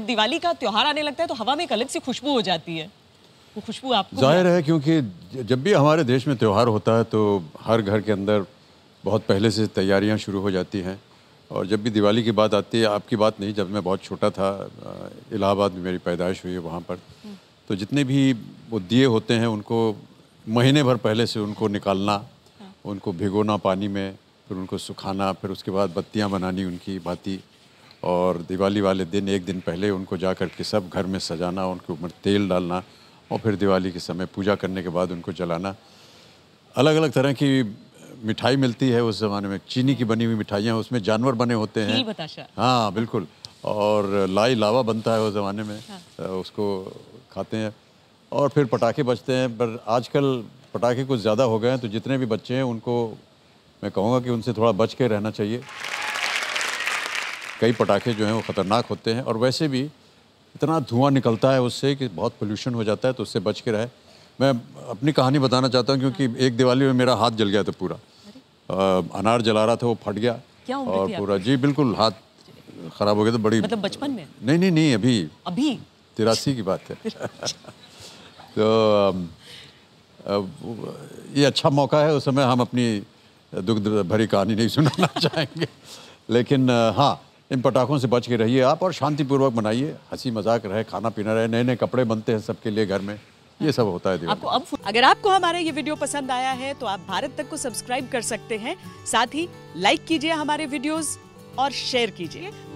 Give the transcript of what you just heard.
जब दिवाली का त्यौहार आने लगता है तो हवा में एक अलग सी खुशबू हो जाती है वो खुशबू आपको जाहिर है क्योंकि जब भी हमारे देश में त्यौहार होता है तो हर घर के अंदर बहुत पहले से तैयारियाँ शुरू हो जाती हैं और जब भी दिवाली की बात आती है आपकी बात नहीं जब मैं बहुत छोटा था इलाहाबाद में मेरी पैदाइश हुई है वहाँ पर हम्म। तो जितने भी वो दिए होते हैं उनको महीने भर पहले से उनको निकालना हाँ। उनको भिगोना पानी में फिर उनको सुखाना फिर उसके बाद बत्तियाँ बनानी उनकी भांति और दिवाली वाले दिन एक दिन पहले उनको जा कर के सब घर में सजाना उनके ऊपर तेल डालना और फिर दिवाली के समय पूजा करने के बाद उनको जलाना अलग अलग तरह की मिठाई मिलती है उस ज़माने में चीनी की बनी हुई मिठाइयाँ उसमें जानवर बने होते हैं हाँ बिल्कुल और लाई लावा बनता है उस ज़माने में हाँ। उसको खाते हैं और फिर पटाखे बजते हैं पर आजकल पटाखे कुछ ज़्यादा हो गए हैं तो जितने भी बच्चे हैं उनको मैं कहूँगा कि उनसे थोड़ा बच के रहना चाहिए कई पटाखे जो हैं वो ख़तरनाक होते हैं और वैसे भी इतना धुआं निकलता है उससे कि बहुत पोल्यूशन हो जाता है तो उससे बच के रहे मैं अपनी कहानी बताना चाहता हूँ क्योंकि एक दिवाली में मेरा हाथ जल गया था पूरा अनार जला रहा था वो फट गया और पूरा जी बिल्कुल हाथ खराब हो गया तो बड़ी मतलब बचपन में नहीं नहीं नहीं अभी अभी तिरासी की बात है तो ये अच्छा मौका है उस समय हम अपनी दुख भरी कहानी नहीं सुनाना चाहेंगे लेकिन हाँ इन पटाखों से बच के रहिए आप और शांतिपूर्वक मनाइए हंसी मजाक रहे खाना पीना रहे नए नए कपड़े बनते हैं सबके लिए घर में ये सब होता है आपको अब अगर आपको हमारा ये वीडियो पसंद आया है तो आप भारत तक को सब्सक्राइब कर सकते हैं साथ ही लाइक कीजिए हमारे वीडियोस और शेयर कीजिए